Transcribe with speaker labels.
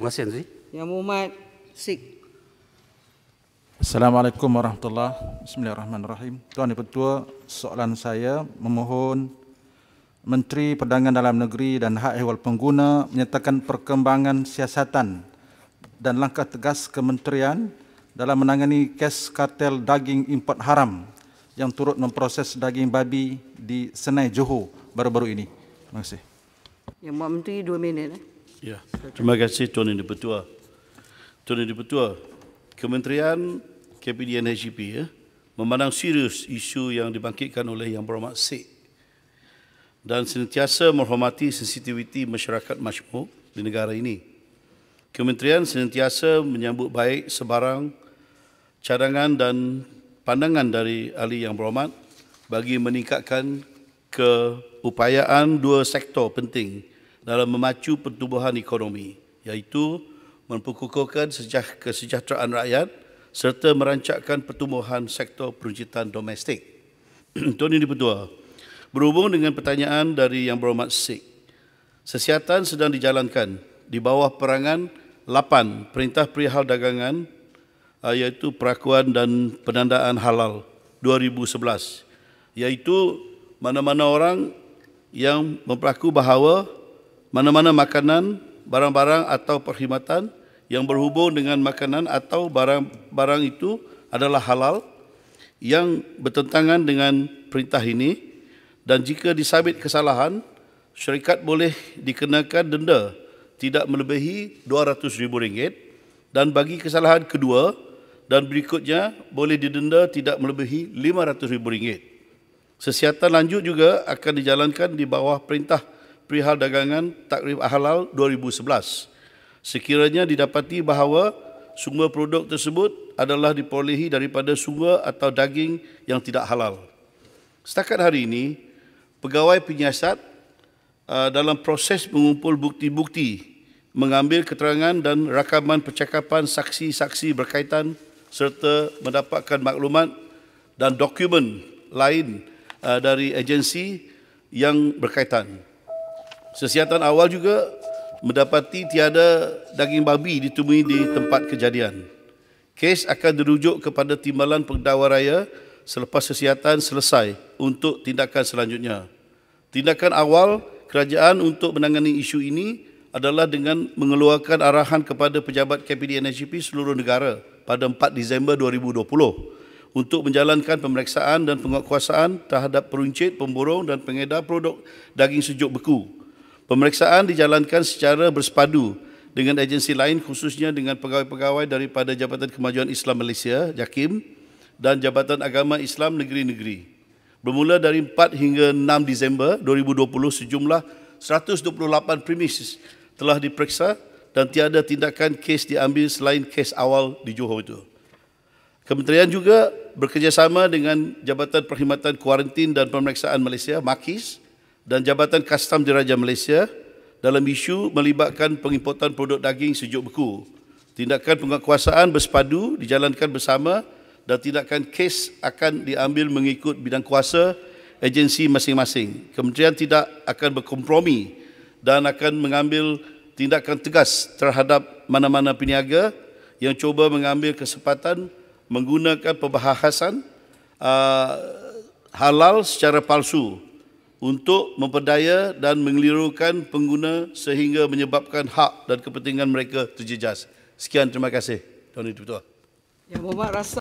Speaker 1: Terima kasih Anzi.
Speaker 2: Yang Muhammad Sik.
Speaker 1: Assalamualaikum warahmatullahi Bismillahirrahmanirrahim. Tuan Ketua, soalan saya memohon Menteri Perdagangan Dalam Negeri dan Hak Ehwal Pengguna menyatakan perkembangan siasatan dan langkah tegas kementerian dalam menangani kes kartel daging import haram yang turut memproses daging babi di Senai Johor baru-baru ini. Terima kasih.
Speaker 2: Yang Menteri, dua minit. Eh? Ya. Terima kasih Tuan Yang Dipertua. Tuan Yang Dipertua, Kementerian KPDN HGP ya, memandang serius isu yang dibangkitkan oleh Yang Berhormat Sik dan sentiasa menghormati sensitiviti masyarakat masyarakat di negara ini. Kementerian sentiasa menyambut baik sebarang cadangan dan pandangan dari ahli yang berhormat bagi meningkatkan keupayaan dua sektor penting dalam memacu pertumbuhan ekonomi iaitu memperkukuhkan kesejahteraan rakyat serta merancakkan pertumbuhan sektor peruncitan domestik. Tuan Yang Dipertua, berhubung dengan pertanyaan dari Yang Berhormat Sik, sesiatan sedang dijalankan di bawah perangan 8 Perintah Perihal Dagangan ah, iaitu Perakuan dan Penandaan Halal 2011 iaitu mana-mana orang yang memperaku bahawa mana-mana makanan, barang-barang atau perkhidmatan yang berhubung dengan makanan atau barang-barang itu adalah halal yang bertentangan dengan perintah ini dan jika disabit kesalahan, syarikat boleh dikenakan denda tidak melebihi rm ringgit dan bagi kesalahan kedua dan berikutnya boleh didenda tidak melebihi rm ringgit Sesiatan lanjut juga akan dijalankan di bawah perintah Perihal Dagangan Takrif Ahalal 2011 sekiranya didapati bahawa semua produk tersebut adalah diperolehi daripada sumber atau daging yang tidak halal. Setakat hari ini, pegawai penyiasat uh, dalam proses mengumpul bukti-bukti mengambil keterangan dan rakaman percakapan saksi-saksi berkaitan serta mendapatkan maklumat dan dokumen lain uh, dari agensi yang berkaitan. Sesiatan awal juga mendapati tiada daging babi ditemui di tempat kejadian. Kes akan dirujuk kepada Timbalan Pengdawa Raya selepas sesiatan selesai untuk tindakan selanjutnya. Tindakan awal kerajaan untuk menangani isu ini adalah dengan mengeluarkan arahan kepada pejabat KPD NHGP seluruh negara pada 4 Disember 2020 untuk menjalankan pemeriksaan dan penguatkuasaan terhadap peruncit, pemborong dan pengedar produk daging sejuk beku Pemeriksaan dijalankan secara bersepadu dengan agensi lain khususnya dengan pegawai-pegawai daripada Jabatan Kemajuan Islam Malaysia, JAKIM dan Jabatan Agama Islam Negeri-Negeri. Bermula dari 4 hingga 6 Disember 2020 sejumlah 128 premis telah diperiksa dan tiada tindakan kes diambil selain kes awal di Johor itu. Kementerian juga bekerjasama dengan Jabatan Perkhidmatan Kuarantin dan Pemeriksaan Malaysia, MAKIS, dan Jabatan Kastam Diraja Malaysia dalam isu melibatkan pengimportan produk daging sejuk beku. Tindakan penguatkuasaan bersepadu dijalankan bersama dan tindakan kes akan diambil mengikut bidang kuasa agensi masing-masing. Kementerian tidak akan berkompromi dan akan mengambil tindakan tegas terhadap mana-mana peniaga yang cuba mengambil kesempatan menggunakan pembahasan uh, ah, halal secara palsu untuk memperdaya dan mengelirukan pengguna sehingga menyebabkan hak dan kepentingan mereka terjejas. Sekian terima kasih. Tuan Yang Berhormat rasa